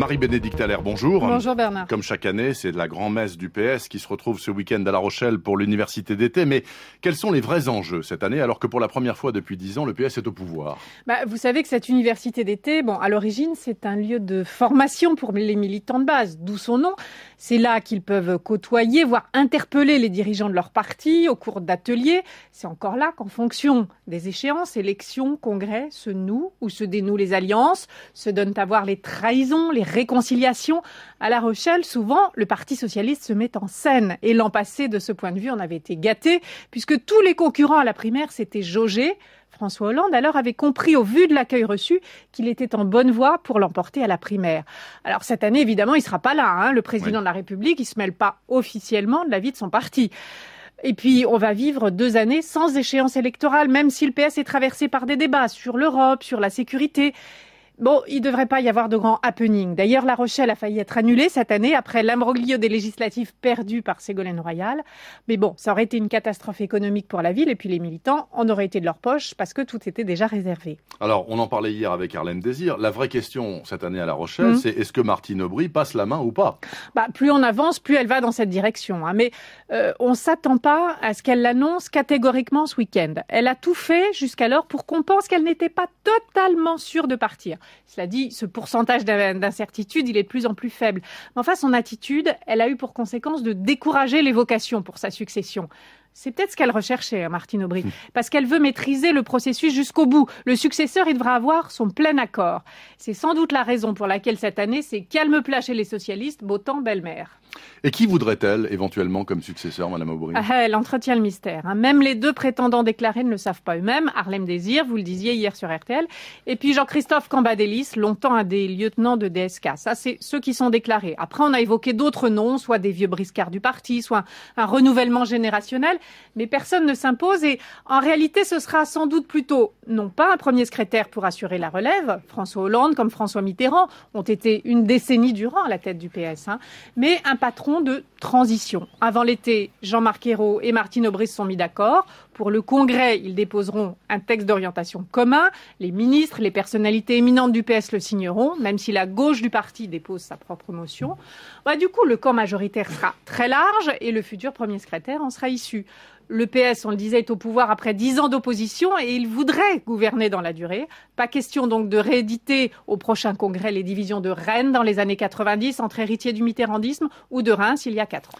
Marie-Bénédicte Allaire, bonjour. Bonjour Bernard. Comme chaque année, c'est la grand-messe du PS qui se retrouve ce week-end à La Rochelle pour l'université d'été. Mais quels sont les vrais enjeux cette année alors que pour la première fois depuis dix ans, le PS est au pouvoir bah, Vous savez que cette université d'été, bon, à l'origine, c'est un lieu de formation pour les militants de base, d'où son nom. C'est là qu'ils peuvent côtoyer, voire interpeller les dirigeants de leur parti au cours d'ateliers. C'est encore là qu'en fonction des échéances, élections, congrès, se nouent ou se dénouent les alliances, se donnent à voir les trahisons, les réconciliation. À La Rochelle, souvent, le Parti socialiste se met en scène. Et l'an passé, de ce point de vue, on avait été gâté puisque tous les concurrents à la primaire s'étaient jaugés. François Hollande, alors, avait compris, au vu de l'accueil reçu, qu'il était en bonne voie pour l'emporter à la primaire. Alors, cette année, évidemment, il ne sera pas là. Hein. Le président de la République, il ne se mêle pas officiellement de la vie de son parti. Et puis, on va vivre deux années sans échéance électorale, même si le PS est traversé par des débats sur l'Europe, sur la sécurité. Bon, il ne devrait pas y avoir de grand happening. D'ailleurs, La Rochelle a failli être annulée cette année après l'imbroglio des législatives perdues par Ségolène Royal. Mais bon, ça aurait été une catastrophe économique pour la ville et puis les militants en auraient été de leur poche parce que tout était déjà réservé. Alors, on en parlait hier avec Arlène Désir. La vraie question cette année à La Rochelle, mm. c'est est-ce que Martine Aubry passe la main ou pas bah, Plus on avance, plus elle va dans cette direction. Hein. Mais euh, on ne s'attend pas à ce qu'elle l'annonce catégoriquement ce week-end. Elle a tout fait jusqu'alors pour qu'on pense qu'elle n'était pas totalement sûre de partir. Cela dit, ce pourcentage d'incertitude, il est de plus en plus faible. Mais enfin, son attitude, elle a eu pour conséquence de décourager les vocations pour sa succession. C'est peut-être ce qu'elle recherchait, hein, Martine Aubry, hmm. parce qu'elle veut maîtriser le processus jusqu'au bout. Le successeur, il devra avoir son plein accord. C'est sans doute la raison pour laquelle cette année, c'est calme plat chez les socialistes, beau temps, belle-mère. Et qui voudrait-elle éventuellement comme successeur, Madame Aubry ah, Elle entretient le mystère. Hein. Même les deux prétendants déclarés ne le savent pas eux-mêmes. Harlem Désir, vous le disiez hier sur RTL, et puis Jean-Christophe Cambadélis, longtemps un des lieutenants de DSK. Ça, c'est ceux qui sont déclarés. Après, on a évoqué d'autres noms, soit des vieux briscards du parti, soit un, renouvellement générationnel, mais personne ne s'impose. Et en réalité, ce sera sans doute plutôt, non pas un premier secrétaire pour assurer la relève, François Hollande comme François Mitterrand ont été une décennie durant à la tête du PS, hein, mais patron de transition. Avant l'été, Jean-Marc Ayrault et Martine Aubry se sont mis d'accord. Pour le Congrès, ils déposeront un texte d'orientation commun. Les ministres, les personnalités éminentes du PS le signeront, même si la gauche du parti dépose sa propre motion. Bah, du coup, le camp majoritaire sera très large et le futur Premier secrétaire en sera issu. Le PS, on le disait, est au pouvoir après dix ans d'opposition et il voudrait gouverner dans la durée. Pas question donc de rééditer au prochain congrès les divisions de Rennes dans les années 90 entre héritiers du mitterrandisme ou de Reims il y a quatre